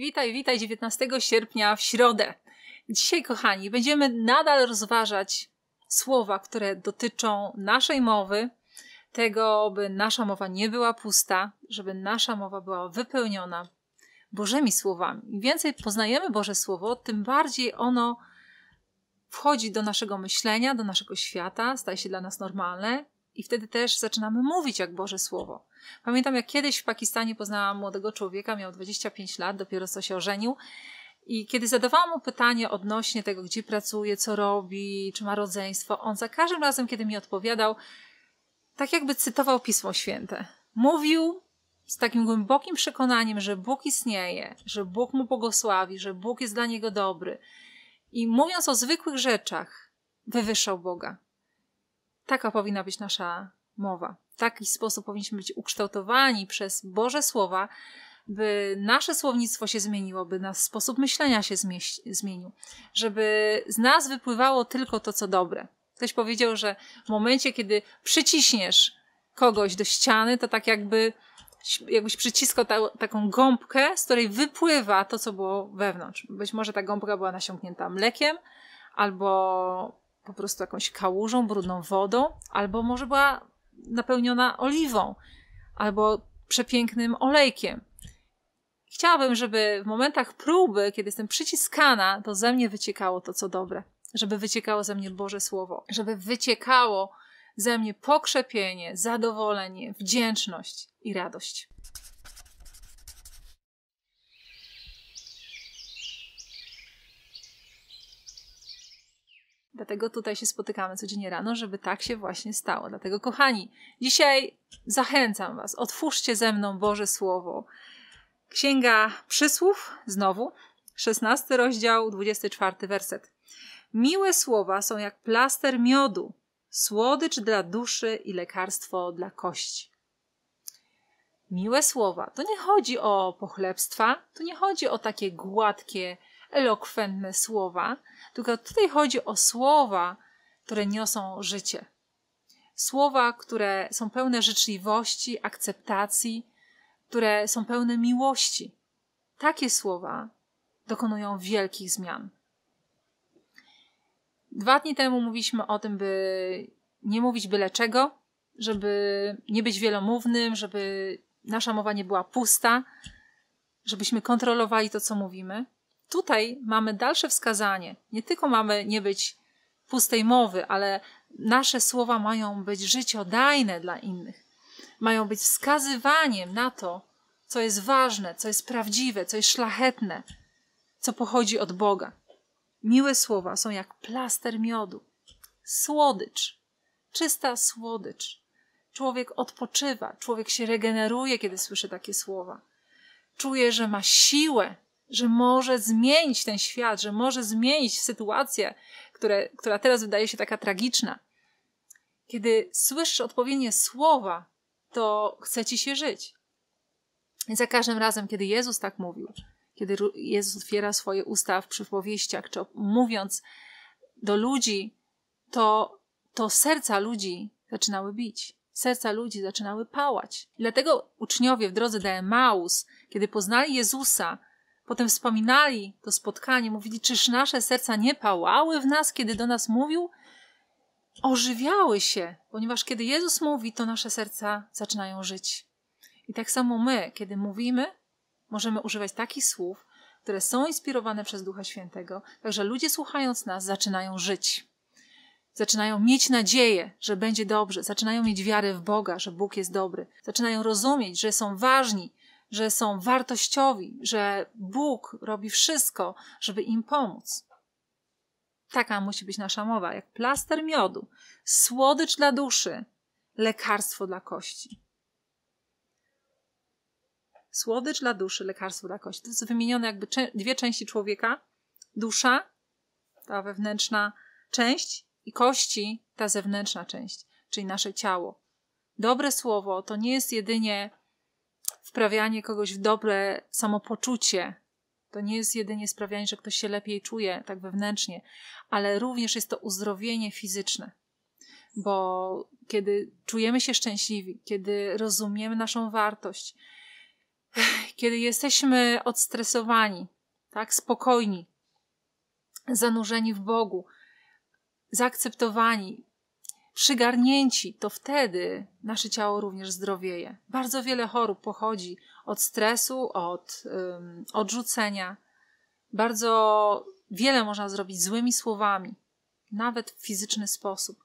Witaj, witaj 19 sierpnia w środę. Dzisiaj, kochani, będziemy nadal rozważać słowa, które dotyczą naszej mowy, tego, by nasza mowa nie była pusta, żeby nasza mowa była wypełniona Bożymi słowami. Im więcej poznajemy Boże Słowo, tym bardziej ono wchodzi do naszego myślenia, do naszego świata, staje się dla nas normalne i wtedy też zaczynamy mówić jak Boże Słowo. Pamiętam, jak kiedyś w Pakistanie poznałam młodego człowieka, miał 25 lat, dopiero co się ożenił. I kiedy zadawałam mu pytanie odnośnie tego, gdzie pracuje, co robi, czy ma rodzeństwo, on za każdym razem, kiedy mi odpowiadał, tak jakby cytował Pismo Święte. Mówił z takim głębokim przekonaniem, że Bóg istnieje, że Bóg mu błogosławi, że Bóg jest dla niego dobry. I mówiąc o zwykłych rzeczach, wywyższał Boga. Taka powinna być nasza mowa. W taki sposób powinniśmy być ukształtowani przez Boże Słowa, by nasze słownictwo się zmieniło, by nasz sposób myślenia się zmienił, żeby z nas wypływało tylko to, co dobre. Ktoś powiedział, że w momencie, kiedy przyciśniesz kogoś do ściany, to tak jakby jakbyś przyciskał ta, taką gąbkę, z której wypływa to, co było wewnątrz. Być może ta gąbka była nasiąknięta mlekiem, albo po prostu jakąś kałużą, brudną wodą, albo może była napełniona oliwą, albo przepięknym olejkiem. Chciałabym, żeby w momentach próby, kiedy jestem przyciskana, to ze mnie wyciekało to, co dobre. Żeby wyciekało ze mnie Boże Słowo. Żeby wyciekało ze mnie pokrzepienie, zadowolenie, wdzięczność i radość. Dlatego tutaj się spotykamy codziennie rano, żeby tak się właśnie stało. Dlatego, kochani, dzisiaj zachęcam Was, otwórzcie ze mną Boże Słowo. Księga Przysłów, znowu, 16 rozdział, 24 werset. Miłe słowa są jak plaster miodu, słodycz dla duszy i lekarstwo dla kości. Miłe słowa. To nie chodzi o pochlebstwa, to nie chodzi o takie gładkie, elokwentne słowa, tylko tutaj chodzi o słowa, które niosą życie. Słowa, które są pełne życzliwości, akceptacji, które są pełne miłości. Takie słowa dokonują wielkich zmian. Dwa dni temu mówiliśmy o tym, by nie mówić byle czego, żeby nie być wielomównym, żeby nasza mowa nie była pusta, żebyśmy kontrolowali to, co mówimy tutaj mamy dalsze wskazanie. Nie tylko mamy nie być pustej mowy, ale nasze słowa mają być życiodajne dla innych. Mają być wskazywaniem na to, co jest ważne, co jest prawdziwe, co jest szlachetne, co pochodzi od Boga. Miłe słowa są jak plaster miodu, słodycz, czysta słodycz. Człowiek odpoczywa, człowiek się regeneruje, kiedy słyszy takie słowa. Czuje, że ma siłę, że może zmienić ten świat, że może zmienić sytuację, które, która teraz wydaje się taka tragiczna. Kiedy słyszysz odpowiednie słowa, to chce ci się żyć. I za każdym razem, kiedy Jezus tak mówił, kiedy Jezus otwiera swoje usta w przypowieściach, czy mówiąc do ludzi, to, to serca ludzi zaczynały bić. Serca ludzi zaczynały pałać. Dlatego uczniowie w drodze do Emaus, kiedy poznali Jezusa, Potem wspominali to spotkanie, mówili, czyż nasze serca nie pałały w nas, kiedy do nas mówił? Ożywiały się, ponieważ kiedy Jezus mówi, to nasze serca zaczynają żyć. I tak samo my, kiedy mówimy, możemy używać takich słów, które są inspirowane przez Ducha Świętego, także ludzie słuchając nas zaczynają żyć. Zaczynają mieć nadzieję, że będzie dobrze, zaczynają mieć wiarę w Boga, że Bóg jest dobry, zaczynają rozumieć, że są ważni, że są wartościowi, że Bóg robi wszystko, żeby im pomóc. Taka musi być nasza mowa, jak plaster miodu, słodycz dla duszy, lekarstwo dla kości. Słodycz dla duszy, lekarstwo dla kości. To jest wymienione jakby dwie części człowieka: dusza, ta wewnętrzna część, i kości, ta zewnętrzna część, czyli nasze ciało. Dobre słowo to nie jest jedynie wprawianie kogoś w dobre samopoczucie. To nie jest jedynie sprawianie, że ktoś się lepiej czuje, tak wewnętrznie, ale również jest to uzdrowienie fizyczne. Bo kiedy czujemy się szczęśliwi, kiedy rozumiemy naszą wartość, kiedy jesteśmy odstresowani, tak, spokojni, zanurzeni w Bogu, zaakceptowani, przygarnięci, to wtedy nasze ciało również zdrowieje. Bardzo wiele chorób pochodzi od stresu, od um, odrzucenia. Bardzo wiele można zrobić złymi słowami, nawet w fizyczny sposób.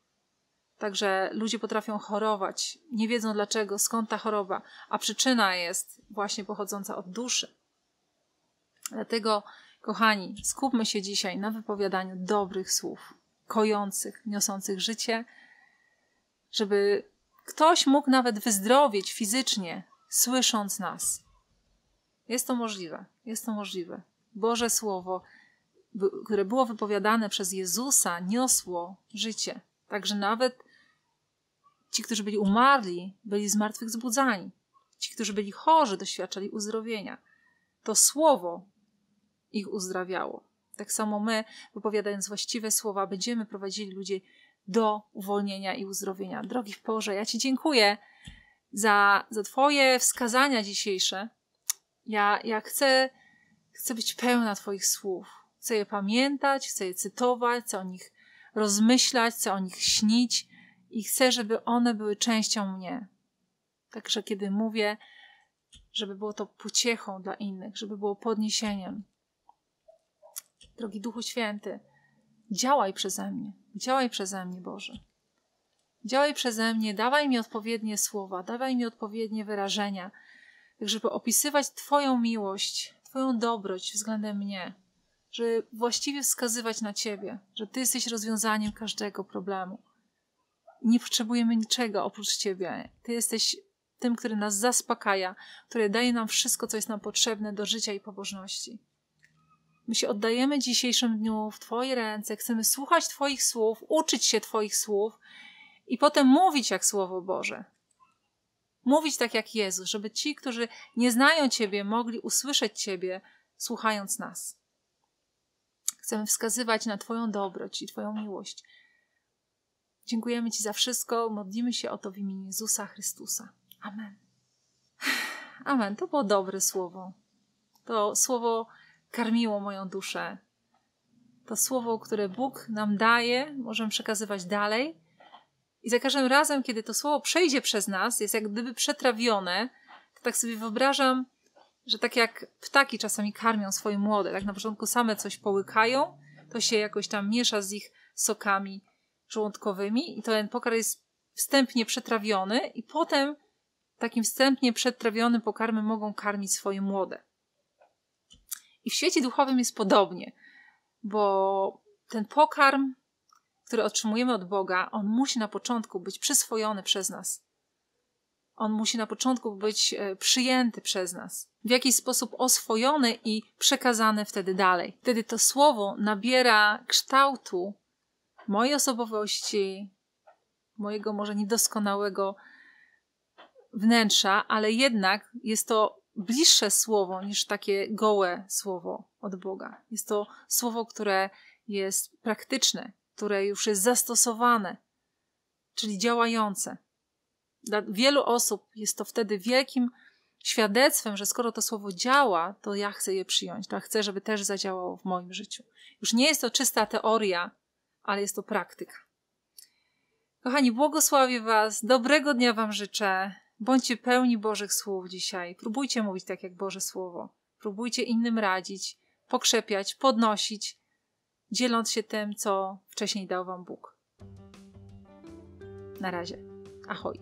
Także ludzie potrafią chorować, nie wiedzą dlaczego, skąd ta choroba, a przyczyna jest właśnie pochodząca od duszy. Dlatego, kochani, skupmy się dzisiaj na wypowiadaniu dobrych słów, kojących, niosących życie, żeby ktoś mógł nawet wyzdrowieć fizycznie, słysząc nas. Jest to możliwe, jest to możliwe. Boże Słowo, które było wypowiadane przez Jezusa, niosło życie. Także nawet ci, którzy byli umarli, byli zmartwychwzbudzani. Ci, którzy byli chorzy, doświadczali uzdrowienia. To Słowo ich uzdrawiało. Tak samo my, wypowiadając właściwe słowa, będziemy prowadzili ludzi do uwolnienia i uzdrowienia. Drogi Boże, ja Ci dziękuję za, za Twoje wskazania dzisiejsze. Ja, ja chcę, chcę być pełna Twoich słów. Chcę je pamiętać, chcę je cytować, chcę o nich rozmyślać, chcę o nich śnić i chcę, żeby one były częścią mnie. Także kiedy mówię, żeby było to pociechą dla innych, żeby było podniesieniem. Drogi Duchu Święty, działaj przeze mnie. Działaj przeze mnie, Boże. Działaj przeze mnie, dawaj mi odpowiednie słowa, dawaj mi odpowiednie wyrażenia, tak żeby opisywać Twoją miłość, Twoją dobroć względem mnie, żeby właściwie wskazywać na Ciebie, że Ty jesteś rozwiązaniem każdego problemu. Nie potrzebujemy niczego oprócz Ciebie. Ty jesteś tym, który nas zaspokaja, który daje nam wszystko, co jest nam potrzebne do życia i pobożności. My się oddajemy dzisiejszym dniu w Twoje ręce, chcemy słuchać Twoich słów, uczyć się Twoich słów i potem mówić jak Słowo Boże. Mówić tak jak Jezus, żeby ci, którzy nie znają Ciebie, mogli usłyszeć Ciebie, słuchając nas. Chcemy wskazywać na Twoją dobroć i Twoją miłość. Dziękujemy Ci za wszystko. Modlimy się o to w imieniu Jezusa Chrystusa. Amen. Amen. To było dobre słowo. To słowo karmiło moją duszę. To słowo, które Bóg nam daje, możemy przekazywać dalej. I za każdym razem, kiedy to słowo przejdzie przez nas, jest jak gdyby przetrawione, to tak sobie wyobrażam, że tak jak ptaki czasami karmią swoje młode, tak na początku same coś połykają, to się jakoś tam miesza z ich sokami żołądkowymi i ten pokarm jest wstępnie przetrawiony i potem takim wstępnie przetrawionym pokarmem mogą karmić swoje młode. I w świecie duchowym jest podobnie, bo ten pokarm, który otrzymujemy od Boga, on musi na początku być przyswojony przez nas. On musi na początku być e, przyjęty przez nas, w jakiś sposób oswojony i przekazany wtedy dalej. Wtedy to słowo nabiera kształtu mojej osobowości, mojego może niedoskonałego wnętrza, ale jednak jest to bliższe słowo niż takie gołe słowo od Boga. Jest to słowo, które jest praktyczne, które już jest zastosowane, czyli działające. Dla wielu osób jest to wtedy wielkim świadectwem, że skoro to słowo działa, to ja chcę je przyjąć, to tak? ja chcę, żeby też zadziałało w moim życiu. Już nie jest to czysta teoria, ale jest to praktyka. Kochani, błogosławię Was, dobrego dnia Wam życzę. Bądźcie pełni Bożych Słów dzisiaj. Próbujcie mówić tak jak Boże Słowo. Próbujcie innym radzić, pokrzepiać, podnosić, dzieląc się tym, co wcześniej dał Wam Bóg. Na razie. Ahoj.